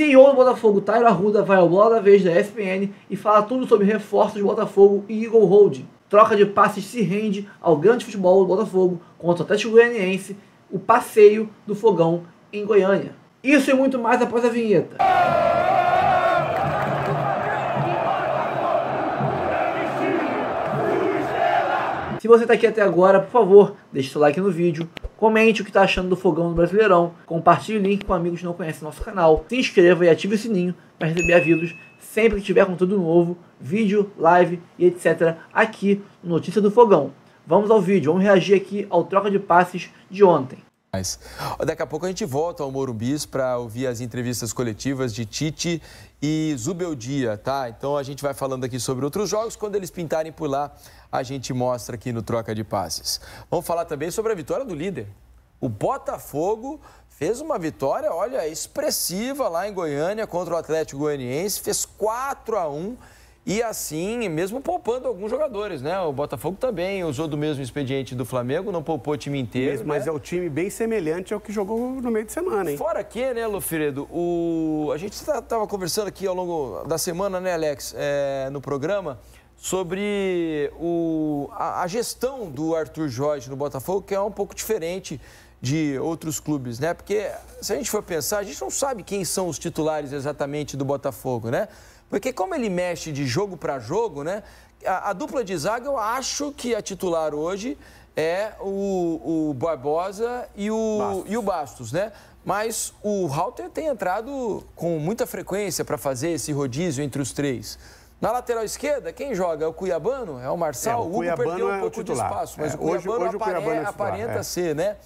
CEO do Botafogo, Tyler Arruda, vai ao blog da vez da ESPN e fala tudo sobre reforços do Botafogo e Eagle Hold. Troca de passes se rende ao grande futebol do Botafogo contra o Atlético Goianiense, o passeio do fogão em Goiânia. Isso e muito mais após a vinheta. Se você está aqui até agora, por favor, deixe seu like no vídeo, comente o que está achando do fogão do Brasileirão, compartilhe o link com amigos que não conhecem nosso canal, se inscreva e ative o sininho para receber avisos sempre que tiver conteúdo novo, vídeo, live e etc. aqui no Notícia do Fogão. Vamos ao vídeo, vamos reagir aqui ao troca de passes de ontem. Daqui a pouco a gente volta ao Morumbis para ouvir as entrevistas coletivas de Tite e Zubeldia, tá? Então a gente vai falando aqui sobre outros jogos. Quando eles pintarem por lá, a gente mostra aqui no Troca de Passes. Vamos falar também sobre a vitória do líder. O Botafogo fez uma vitória, olha, expressiva lá em Goiânia contra o Atlético Goianiense, fez 4 a 1 e assim, mesmo poupando alguns jogadores, né? O Botafogo também usou do mesmo expediente do Flamengo, não poupou o time inteiro. Mesmo, né? Mas é um time bem semelhante ao que jogou no meio de semana, hein? Fora que, né, Lufredo, o... a gente estava tá, conversando aqui ao longo da semana, né, Alex, é, no programa, sobre o... a, a gestão do Arthur Jorge no Botafogo, que é um pouco diferente de outros clubes, né? Porque se a gente for pensar, a gente não sabe quem são os titulares exatamente do Botafogo, né? Porque como ele mexe de jogo para jogo, né? A, a, dupla de zaga, eu acho que a titular hoje é o, o Barbosa e o Bastos. e o Bastos, né? Mas o Halter tem entrado com muita frequência para fazer esse rodízio entre os três. Na lateral esquerda, quem joga? É o Cuiabano? É o Marçal? É, o, Hugo Cuiabano perdeu um é pouco de espaço, mas é, o Cuiabano, hoje, hoje apare... o Cuiabano é aparenta é. ser, né?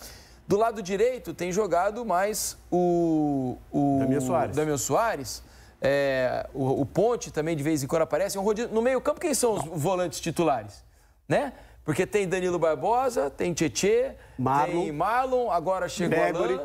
Do lado direito tem jogado mais o, o Damião Soares. Damião Soares é, o, o, Ponte também de vez em quando aparece. É no meio-campo, quem são os volantes titulares? Né? Porque tem Danilo Barbosa, tem Tietê, Marlon, tem Marlon, agora chegou Gregory.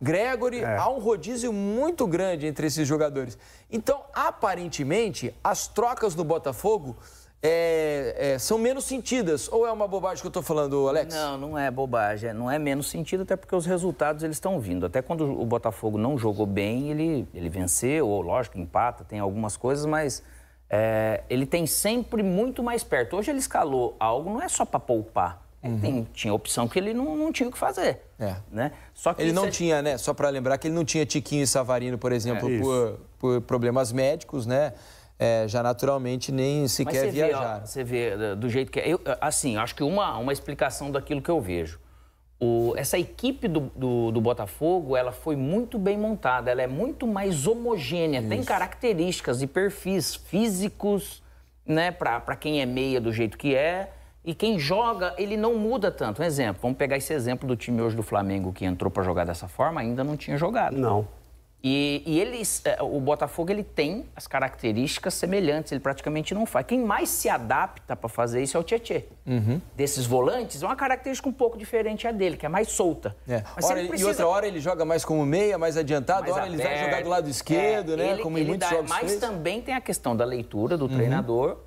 Gregory. É. Há um rodízio muito grande entre esses jogadores. Então, aparentemente, as trocas do Botafogo é, é, são menos sentidas. Ou é uma bobagem que eu estou falando, Alex? Não, não é bobagem. É, não é menos sentido, até porque os resultados eles estão vindo. Até quando o Botafogo não jogou bem, ele, ele venceu, ou lógico, empata, tem algumas coisas, mas é, ele tem sempre muito mais perto. Hoje ele escalou algo, não é só para poupar. Uhum. Tem, tinha opção que ele não, não tinha o que fazer. É. Né? Só que ele não é tinha, né? Só para lembrar que ele não tinha Tiquinho e Savarino, por exemplo, é, por, por problemas médicos, né? é, já naturalmente nem sequer viajar. você vê é, do jeito que é. Eu, é, assim, acho que uma, uma explicação daquilo que eu vejo. O, essa equipe do, do, do, Botafogo, ela foi muito bem montada, ela é muito mais homogênea, Isso. tem características e perfis físicos, né, para quem é meia do jeito que é, e quem joga, ele não muda tanto. Um exemplo, vamos pegar esse exemplo do time hoje do Flamengo que entrou para jogar dessa forma, ainda não tinha jogado. Não. E, e eles, é, o Botafogo ele tem as características semelhantes, ele praticamente não faz. Quem mais se adapta para fazer isso é o Tietê. Uhum. Desses volantes, é uma característica um pouco diferente a dele, que é mais solta. É. Ora, precisa... E outra hora ele joga mais como meia, mais adiantado, mais hora aberto, ele vai jogar do lado esquerdo, é, né? Ele, como ele em muitos dá, jogos Mas fez. também tem a questão da leitura do uhum. treinador.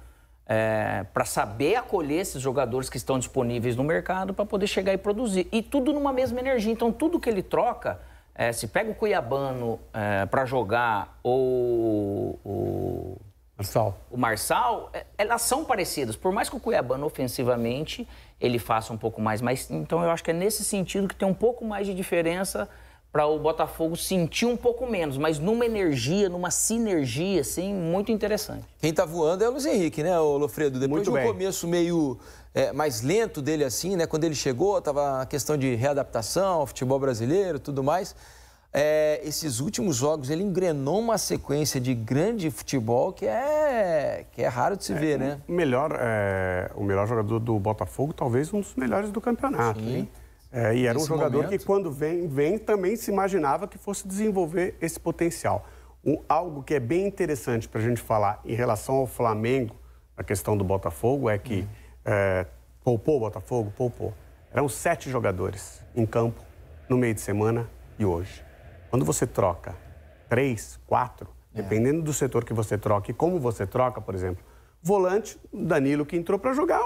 É, para saber acolher esses jogadores que estão disponíveis no mercado para poder chegar e produzir. E tudo numa mesma energia. Então, tudo que ele troca é, se pega o Cuiabano é, para jogar ou o Marçal, o Marçal é, elas são parecidas. Por mais que o Cuiabano ofensivamente ele faça um pouco mais, mas então eu acho que é nesse sentido que tem um pouco mais de diferença para o Botafogo sentir um pouco menos, mas numa energia, numa sinergia, assim, muito interessante. Quem está voando é o Luiz Henrique, né, Lofredo? Depois muito de um bem. começo meio é, mais lento dele, assim, né? Quando ele chegou, estava a questão de readaptação, futebol brasileiro tudo mais. É, esses últimos jogos ele engrenou uma sequência de grande futebol que é, que é raro de se é, ver, né? Melhor, é, o melhor jogador do Botafogo, talvez um dos melhores do campeonato. Sim. Hein? É, e era um jogador momento. que, quando vem, vem, também se imaginava que fosse desenvolver esse potencial. Um, algo que é bem interessante para a gente falar em relação ao Flamengo, a questão do Botafogo, é que uhum. é, poupou o Botafogo? Poupou. Eram sete jogadores em campo no meio de semana e hoje. Quando você troca três, quatro, é. dependendo do setor que você troca e como você troca, por exemplo, volante, Danilo que entrou para jogar,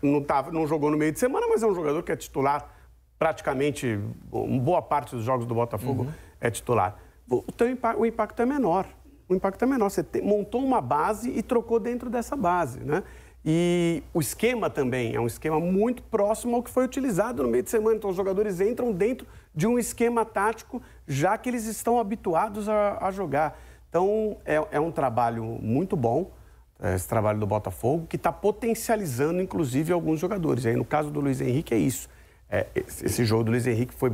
não, tava, não jogou no meio de semana, mas é um jogador que é titular praticamente boa parte dos jogos do Botafogo uhum. é titular. O, teu, o impacto é menor. O impacto é menor. Você te, montou uma base e trocou dentro dessa base, né? E o esquema também é um esquema muito próximo ao que foi utilizado no meio de semana. Então, os jogadores entram dentro de um esquema tático, já que eles estão habituados a, a jogar. Então, é, é, um trabalho muito bom, é, esse trabalho do Botafogo, que está potencializando, inclusive, alguns jogadores. E aí, no caso do Luiz Henrique, é isso. É, esse jogo do Luiz Henrique foi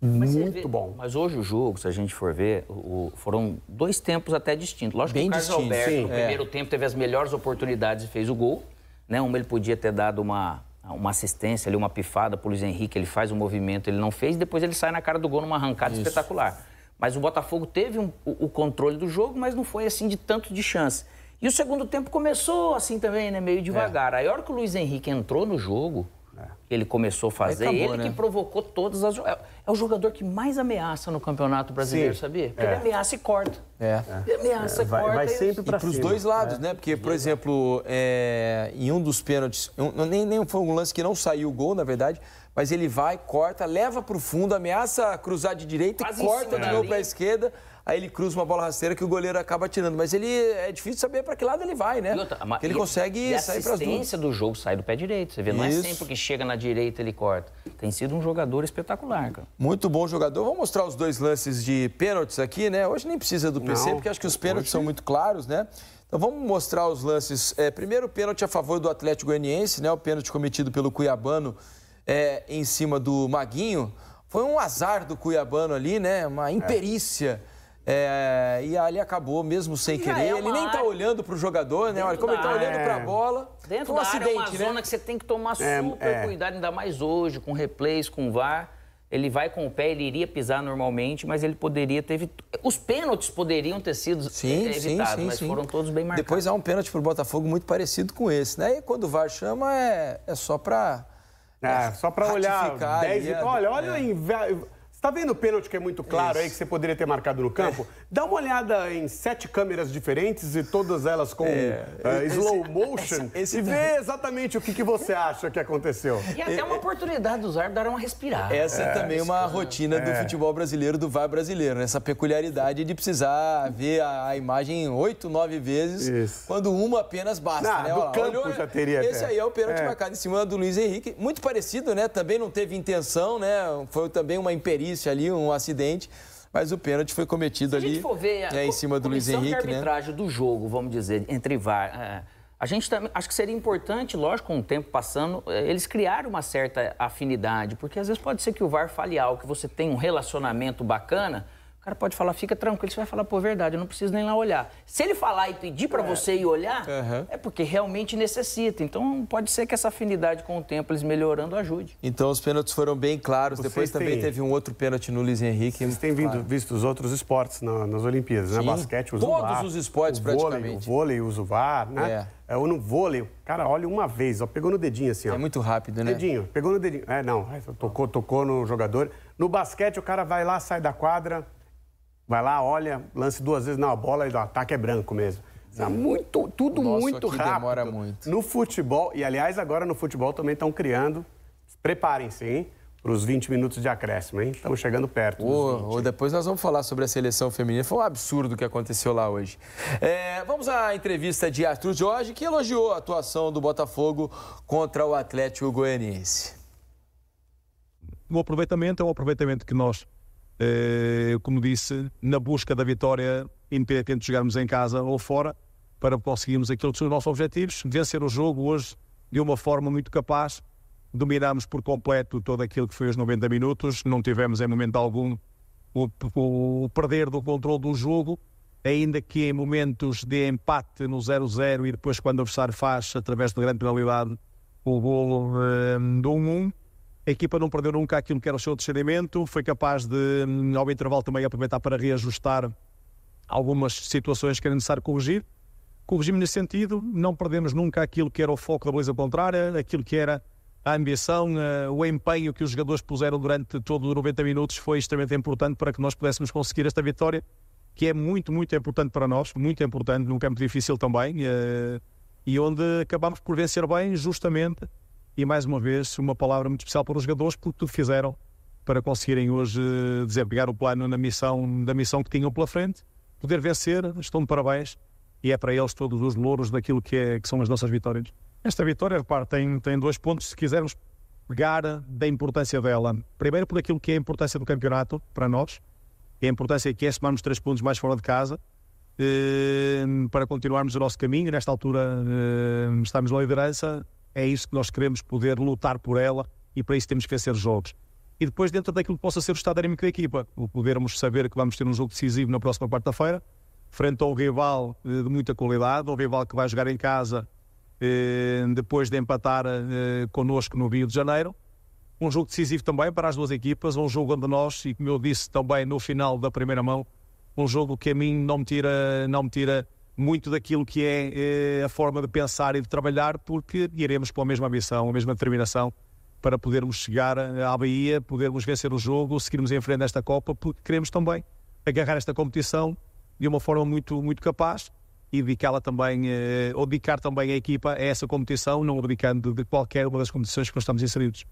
mas muito vê, bom. Mas hoje o jogo, se a gente for ver, o, foram dois tempos até distintos. Lógico Bem que o Carlos distinto, Alberto, sim, no é. primeiro tempo, teve as melhores oportunidades e fez o gol. Né? Uma ele podia ter dado uma, uma assistência ali, uma pifada para o Luiz Henrique, ele faz um movimento, ele não fez, depois ele sai na cara do gol numa arrancada Isso. espetacular. Mas o Botafogo teve um, o, o controle do jogo, mas não foi assim de tanto de chance. E o segundo tempo começou assim também, né? Meio devagar. É. Aí a hora que o Luiz Henrique entrou no jogo, é. Ele começou a fazer, acabou, ele né? que provocou todas as. É, é, o jogador que mais ameaça no Campeonato Brasileiro, Sim. sabia? É. Porque é. ele ameaça e corta. É. Ele ameaça é. e corta. Vai sempre para os dois né? lados, né? Porque, por exemplo, é, em um dos pênaltis, um, nem, nem foi um lance que não saiu o gol, na verdade, mas ele vai, corta, leva para o fundo, ameaça cruzar de direita, Quase corta de novo para a esquerda aí ele cruza uma bola rasteira que o goleiro acaba tirando. Mas ele é difícil saber para que lado ele vai, né? Outra, ele e, consegue e sair para as duas. A assistência do jogo sai do pé direito. Você vê, não é Isso. é sempre que chega na direita ele corta. Tem sido um jogador espetacular, cara. Muito bom jogador. Vamos mostrar os dois lances de pênaltis aqui, né? Hoje nem precisa do PC, não, porque acho que os pênaltis são muito claros, né? Então vamos mostrar os lances. É, primeiro, pênalti a favor do Atlético Goianiense, né? O pênalti cometido pelo Cuiabano é, em cima do Maguinho. Foi um azar do Cuiabano ali, né? Uma imperícia. É é, e ali acabou, mesmo sem querer. É ele nem tá olhando pro jogador, né? Olha, como ele tá área. olhando pra é. bola. Dentro um da acidente, área é uma né? zona que você tem que tomar é, super é. cuidado, ainda mais hoje, com replays, com VAR. Ele vai com o pé, ele iria pisar normalmente, mas ele poderia ter evit... Os pênaltis poderiam ter sido sim, evitados, sim, sim, mas foram todos bem marcados. Depois há um pênalti pro Botafogo muito parecido com esse, né? E quando o VAR chama, é, é só pra... É, só pra olhar 10 e... Olha, olha aí está vendo o pênalti que é muito claro Isso. aí, que você poderia ter marcado no campo? É. Dá uma olhada em sete câmeras diferentes e todas elas com é. uh, slow motion esse, esse e vê também. exatamente o que, que você acha que aconteceu. E até uma é, é. oportunidade dos árbitros dar uma respirada. Essa é, também uma rotina do futebol brasileiro, do VAR brasileiro, né? essa peculiaridade de precisar ver a, a imagem oito, nove vezes, Isso. quando uma apenas basta. Não, né? do Olha, campo olhou, já teria. Esse até. aí é o pênalti marcado em cima do Luiz Henrique, muito parecido, né? Também não teve intenção, né? Foi também uma imperícia ali, um acidente. Mas o pênalti foi cometido se ali. A gente for ver, é, em cima do Luiz Henrique. De né? arbitragem né? do jogo, vamos dizer, entre VAR. É, a gente também acho que seria importante, lógico, com o tempo passando, é, eles criaram uma certa afinidade, porque às vezes pode ser que o VAR fale algo, que você tem um relacionamento bacana cara pode falar, fica tranquilo, você vai falar, pô, verdade, eu não preciso nem lá olhar. Se ele falar e pedir para é. você ir olhar, uhum. é porque realmente necessita. Então, pode ser que essa afinidade com o tempo, eles melhorando, ajude. Então, os pênaltis foram bem claros. Vocês Depois também teve um outro pênalti no Luiz Henrique. Vocês têm vindo, claro. visto os outros esportes na, nas Olimpíadas, né? Sim. né? Basquete, usa Todos o VAR. os esportes, o praticamente. Vôlei, o vôlei usa o VAR, né? É. É, ou no vôlei, o cara olha uma vez, ó, pegou no dedinho assim, é ó. É muito rápido, né? Dedinho, pegou no dedinho. É, não, é, tocou, tocou no jogador. No basquete, o cara vai lá, sai da quadra, Vai lá, olha, lance duas vezes na bola e o ataque é branco mesmo. É muito, tudo Nossa, muito rápido. demora muito. No futebol, e aliás, agora no futebol também estão criando. Preparem-se, hein? Para os 20 minutos de acréscimo, hein? Estamos chegando perto. Ou depois nós vamos falar sobre a seleção feminina. Foi um absurdo o que aconteceu lá hoje. É, vamos à entrevista de Arthur Jorge, que elogiou a atuação do Botafogo contra o Atlético Goianiense. O aproveitamento é um aproveitamento que nós eh, como disse, na busca da vitória, independente de jogarmos em casa ou fora, para conseguirmos aquilo que são os nossos objetivos, vencer o jogo hoje de uma forma muito capaz. Dominámos por completo todo aquilo que foi os 90 minutos, não tivemos em momento algum o, o perder do controle do jogo, ainda que em momentos de empate no 0-0 e depois quando o adversário faz, através de grande penalidade, o golo eh, um, do 1-1. A equipa não perdeu nunca aquilo que era o seu descendimento, foi capaz de, hum, ao intervalo, também aproveitar para reajustar algumas situações que era necessário corrigir. Corrigimos nesse sentido, não perdemos nunca aquilo que era o foco da beleza contrária, aquilo que era a ambição, eh, o empenho que os jogadores puseram durante todo os 90 minutos foi extremamente importante para que nós pudéssemos conseguir esta vitória, que é muito, muito importante para nós, muito importante num campo difícil também, eh, e onde acabamos por vencer bem justamente e mais uma vez uma palavra muito especial para os jogadores porque tudo fizeram para conseguirem hoje desempenhar o plano na missão, da missão que tinham pela frente, poder vencer, estão de parabéns e é para eles todos os louros daquilo que, é, que são as nossas vitórias. Esta vitória, repare, tem, tem dois pontos, se quisermos pegar da importância dela. Primeiro, por aquilo que é a importância do campeonato para nós, a importância que é somarmos três pontos mais fora de casa, eh, para continuarmos o nosso caminho. Nesta altura eh, estamos na liderança, é isso que nós queremos poder lutar por ela e para isso temos que vencer jogos. E depois, dentro daquilo que possa ser o estado anímico da equipa, o podermos saber que vamos ter um jogo decisivo na próxima quarta-feira, frente ao rival eh, de muita qualidade, um rival que vai jogar em casa eh, depois de empatar eh, connosco no Rio de Janeiro. Um jogo decisivo também para as duas equipas, um jogo onde nós, e como eu disse também no final da primeira mão, um jogo que a mim não me tira, não me tira muito daquilo que é eh, a forma de pensar e de trabalhar, porque iremos com a mesma ambição, a mesma determinação para podermos chegar eh, à Bahia, podermos vencer o jogo, seguirmos em frente nesta Copa, porque queremos também agarrar esta competição de uma forma muito, muito capaz e dedicá-la também, eh, ou dedicar também a equipa a essa competição, não abdicando de qualquer uma das competições que nós estamos inseridos.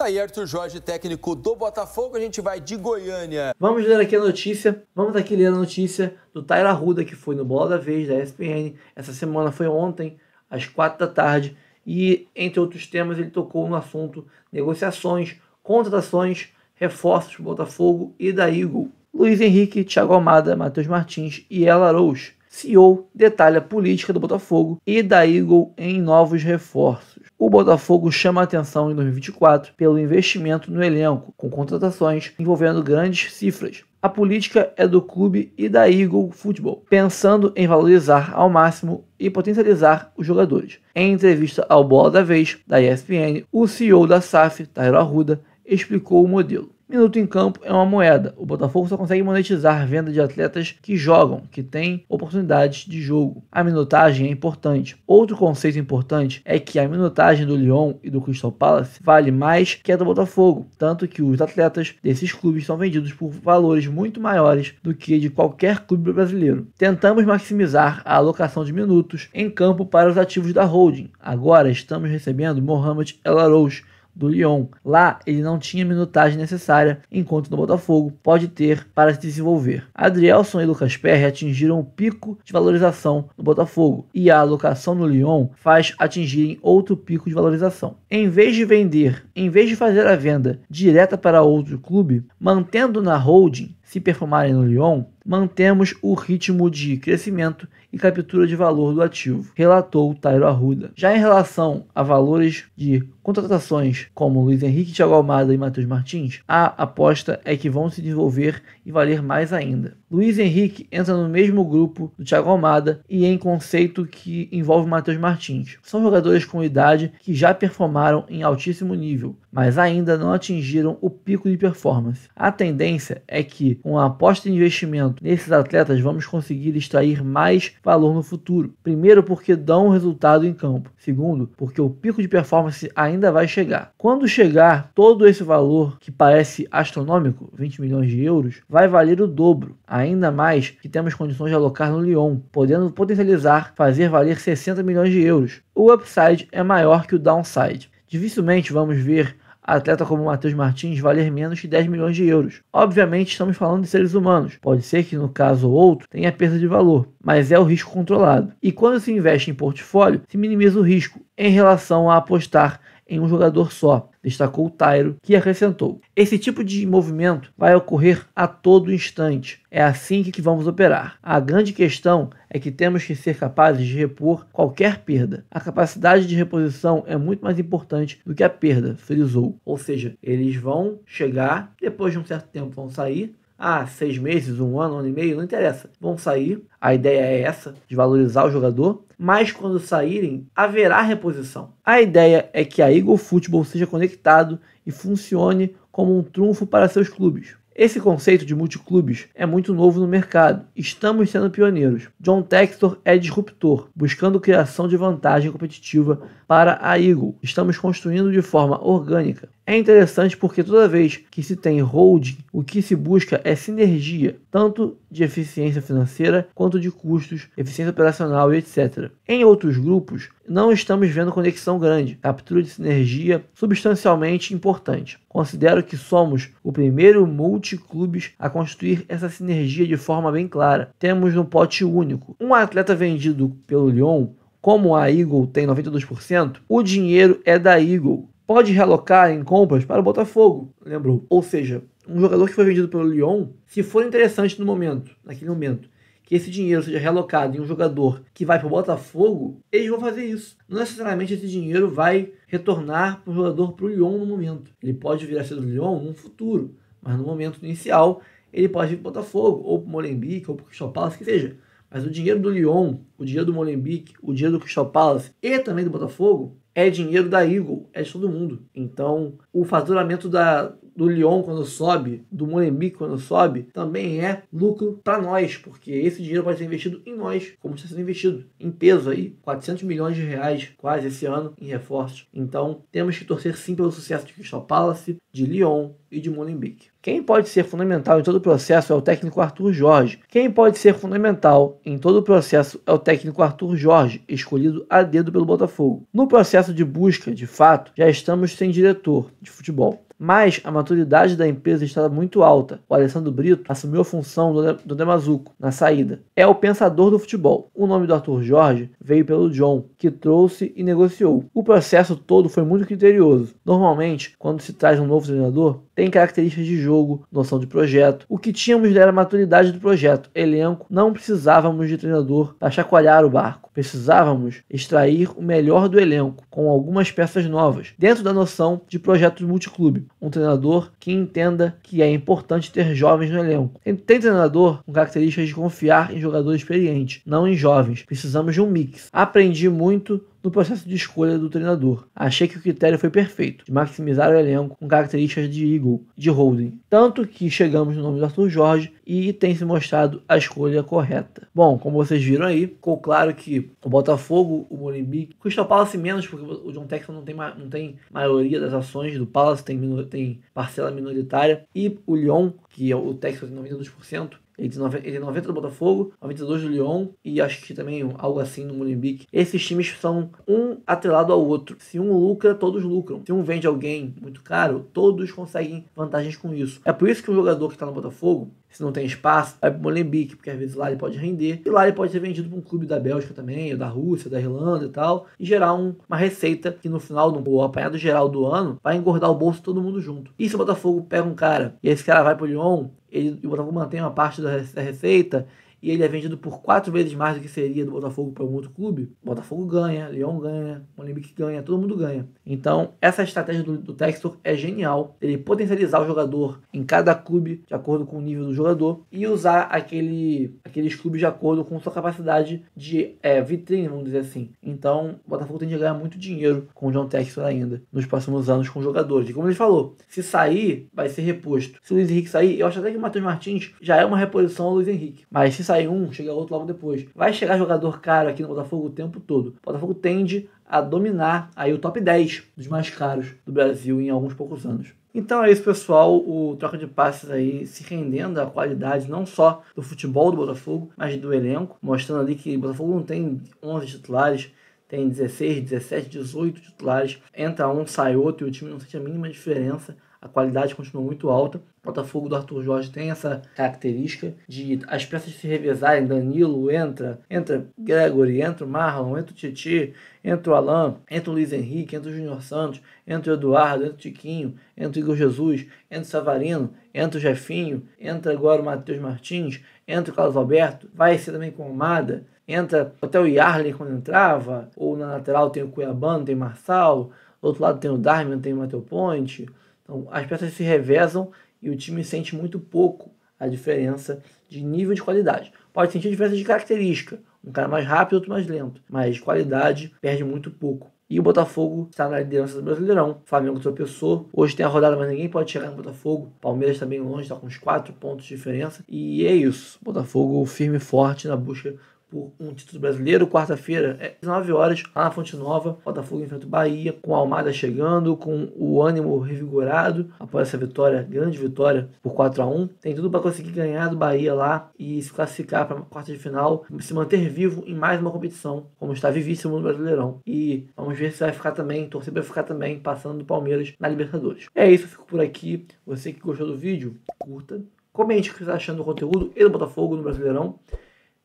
Tá aí Arthur Jorge, técnico do Botafogo, a gente vai de Goiânia. Vamos ler aqui a notícia, vamos aqui ler a notícia do Taira Ruda, que foi no Bola da Vez, da ESPN, essa semana foi ontem, às quatro da tarde, e entre outros temas ele tocou no assunto negociações, contratações, reforços do Botafogo e da Eagle. Luiz Henrique, Thiago Almada, Matheus Martins e Ela Araújo. CEO detalha a política do Botafogo e da Eagle em novos reforços. O Botafogo chama a atenção em 2024 pelo investimento no elenco, com contratações envolvendo grandes cifras. A política é do clube e da Eagle Futebol, pensando em valorizar ao máximo e potencializar os jogadores. Em entrevista ao Bola da Vez, da ESPN, o CEO da SAF, Tairo Arruda, explicou o modelo. Minuto em campo é uma moeda. O Botafogo só consegue monetizar a venda de atletas que jogam, que têm oportunidades de jogo. A minutagem é importante. Outro conceito importante é que a minutagem do Lyon e do Crystal Palace vale mais que a do Botafogo, tanto que os atletas desses clubes são vendidos por valores muito maiores do que de qualquer clube brasileiro. Tentamos maximizar a alocação de minutos em campo para os ativos da holding. Agora estamos recebendo Mohamed El Arouche, do Lyon. Lá ele não tinha minutagem necessária, enquanto no Botafogo pode ter para se desenvolver. Adrielson e Lucas Perry atingiram o pico de valorização no Botafogo e a alocação no Lyon faz atingirem outro pico de valorização. Em vez de vender, em vez de fazer a venda direta para outro clube, mantendo na holding se performarem no Lyon, mantemos o ritmo de crescimento e captura de valor do ativo, relatou Tairo Arruda. Já em relação a valores de contratações como Luiz Henrique, Thiago Almada e Matheus Martins, a aposta é que vão se desenvolver e valer mais ainda. Luiz Henrique entra no mesmo grupo do Thiago Almada e é em conceito que envolve Matheus Martins. São jogadores com idade que já performaram em altíssimo nível, mas ainda não atingiram o pico de performance. A tendência é que, com a aposta de investimento Nesses atletas vamos conseguir extrair mais valor no futuro. Primeiro, porque dão resultado em campo. Segundo, porque o pico de performance ainda vai chegar. Quando chegar, todo esse valor que parece astronômico, 20 milhões de euros, vai valer o dobro. Ainda mais que temos condições de alocar no Lyon, podendo potencializar fazer valer 60 milhões de euros. O upside é maior que o downside. Dificilmente vamos ver atleta como Matheus Martins valer menos que 10 milhões de euros. Obviamente, estamos falando de seres humanos. Pode ser que, no caso ou outro, tenha perda de valor, mas é o risco controlado. E quando se investe em portfólio, se minimiza o risco em relação a apostar em um jogador só, destacou o Tairo, que acrescentou: Esse tipo de movimento vai ocorrer a todo instante. É assim que vamos operar. A grande questão é que temos que ser capazes de repor qualquer perda. A capacidade de reposição é muito mais importante do que a perda, frisou. Ou seja, eles vão chegar, depois de um certo tempo vão sair, ah, seis meses, um ano, um ano e meio, não interessa. Vão sair, a ideia é essa, de valorizar o jogador, mas quando saírem, haverá reposição. A ideia é que a Eagle Football seja conectado e funcione como um trunfo para seus clubes. Esse conceito de multiclubes é muito novo no mercado. Estamos sendo pioneiros. John Textor é disruptor, buscando criação de vantagem competitiva para a Eagle. Estamos construindo de forma orgânica. É interessante porque toda vez que se tem holding, o que se busca é sinergia, tanto de eficiência financeira quanto de custos, eficiência operacional e etc. Em outros grupos, não estamos vendo conexão grande, captura de sinergia substancialmente importante. Considero que somos o primeiro multiclubes a construir essa sinergia de forma bem clara. Temos um pote único. Um atleta vendido pelo Lyon, como a Eagle tem 92%, o dinheiro é da Eagle pode realocar em compras para o Botafogo, lembrou. Ou seja, um jogador que foi vendido pelo Lyon, se for interessante no momento, naquele momento, que esse dinheiro seja realocado em um jogador que vai para o Botafogo, eles vão fazer isso. Não necessariamente esse dinheiro vai retornar para o jogador para o Lyon no momento. Ele pode vir a ser do Lyon no futuro, mas no momento inicial ele pode ir para o Botafogo, ou para o Molenbeek, ou para o Crystal Palace, que seja. Mas o dinheiro do Lyon, o dinheiro do Molenbeek, o dinheiro do Crystal Palace e também do Botafogo é dinheiro da Eagle, é de todo mundo. Então, o faturamento da, do Lyon quando sobe, do Molenbeek quando sobe, também é lucro para nós, porque esse dinheiro pode ser investido em nós, como está sendo investido em peso aí, 400 milhões de reais quase esse ano em reforços. Então, temos que torcer sim pelo sucesso de Crystal Palace, de Lyon e de Molenbeek. Quem pode ser fundamental em todo o processo é o técnico Arthur Jorge. Quem pode ser fundamental em todo o processo é o técnico Arthur Jorge, escolhido a dedo pelo Botafogo. No processo de busca, de fato, já estamos sem diretor de futebol mas a maturidade da empresa estava muito alta. O Alessandro Brito assumiu a função do Demazuco na saída. É o pensador do futebol. O nome do Arthur Jorge veio pelo John, que trouxe e negociou. O processo todo foi muito criterioso. Normalmente, quando se traz um novo treinador, tem características de jogo, noção de projeto. O que tínhamos era a maturidade do projeto, elenco. Não precisávamos de treinador para chacoalhar o barco. Precisávamos extrair o melhor do elenco, com algumas peças novas, dentro da noção de projeto multiclube. Um treinador que entenda que é importante ter jovens no elenco. Tem, tem treinador com características de confiar em jogador experiente, não em jovens. Precisamos de um mix. Aprendi muito no processo de escolha do treinador. Achei que o critério foi perfeito, de maximizar o elenco com características de Eagle, de Holding. Tanto que chegamos no nome do Arthur Jorge e tem se mostrado a escolha correta. Bom, como vocês viram aí, ficou claro que o Botafogo, o Morumbi, o Crystal Palace menos, porque o John Texas não tem, não tem maioria das ações do Palace, tem, tem parcela minoritária, e o Lyon, que é o Texas tem 92%, ele 90 é do Botafogo, 92 do Lyon e acho que também algo assim no Molenbeek. Esses times são um atrelado ao outro. Se um lucra, todos lucram. Se um vende alguém muito caro, todos conseguem vantagens com isso. É por isso que um jogador que está no Botafogo, se não tem espaço, vai para o Molenbeek, porque às vezes lá ele pode render. E lá ele pode ser vendido para um clube da Bélgica também, ou da Rússia, da Irlanda e tal, e gerar um, uma receita que no final do apanhado geral do ano vai engordar o bolso todo mundo junto. E se o Botafogo pega um cara e esse cara vai para o Lyon, ele, o Botafogo mantém uma parte da receita e ele é vendido por quatro vezes mais do que seria do Botafogo para um outro clube, Botafogo ganha, Lyon ganha, Olympique ganha, todo mundo ganha. Então, essa estratégia do, do Textor é genial. Ele potencializar o jogador em cada clube de acordo com o nível do jogador e usar aquele, aqueles clubes de acordo com sua capacidade de é, vitrine, vamos dizer assim. Então, o Botafogo tem de ganhar muito dinheiro com o John Textor ainda nos próximos anos com jogadores. E como ele falou, se sair, vai ser reposto. Se o Luiz Henrique sair, eu acho até que o Matheus Martins já é uma reposição ao Luiz Henrique. Mas se sai um, chega outro logo depois. Vai chegar jogador caro aqui no Botafogo o tempo todo. O Botafogo tende a dominar aí o top 10 dos mais caros do Brasil em alguns poucos anos. Então é isso, pessoal. O troca de passes aí se rendendo à qualidade não só do futebol do Botafogo, mas do elenco, mostrando ali que o Botafogo não tem 11 titulares, tem 16, 17, 18 titulares. Entra um, sai outro e o time não sente a mínima diferença a qualidade continua muito alta. O Botafogo do Arthur Jorge tem essa característica de as peças se revezarem. Danilo entra, entra Gregory, entra o Marlon, entra o Titi, entra o Alain, entra o Luiz Henrique, entra o Júnior Santos, entra o Eduardo, entra o Tiquinho, entra o Igor Jesus, entra o Savarino, entra o Jefinho, entra agora o Matheus Martins, entra o Carlos Alberto, vai ser também com o Amada, entra até o Yarley quando entrava, ou na lateral tem o Cuiabano, tem o Marçal, do outro lado tem o Darwin, tem o Matheus Ponte, então, as peças se revezam e o time sente muito pouco a diferença de nível de qualidade. Pode sentir diferença de característica, um cara mais rápido, outro mais lento, mas qualidade perde muito pouco. E o Botafogo está na liderança do Brasileirão. O Flamengo tropeçou. Hoje tem a rodada, mas ninguém pode chegar no Botafogo. Palmeiras também longe, está com uns 4 pontos de diferença. E é isso. Botafogo firme e forte na busca por um título brasileiro. Quarta-feira, é 19 horas, lá na Fonte Nova, Botafogo enfrenta o Bahia, com a Almada chegando, com o ânimo revigorado após essa vitória, grande vitória por 4 a 1 Tem tudo para conseguir ganhar do Bahia lá e se classificar para a quarta de final, se manter vivo em mais uma competição, como está vivíssimo no Brasileirão. E vamos ver se vai ficar também, torcer para ficar também passando do Palmeiras na Libertadores. É isso, fico por aqui. Você que gostou do vídeo, curta. Comente o que você está achando do conteúdo e do Botafogo no Brasileirão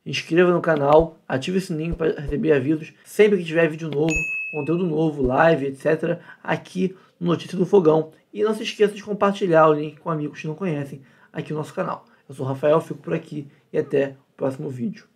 inscreva no canal, ative o sininho para receber avisos sempre que tiver vídeo novo, conteúdo novo, live, etc. aqui no Notícia do Fogão. E não se esqueça de compartilhar o link com amigos que não conhecem aqui no nosso canal. Eu sou o Rafael, fico por aqui e até o próximo vídeo.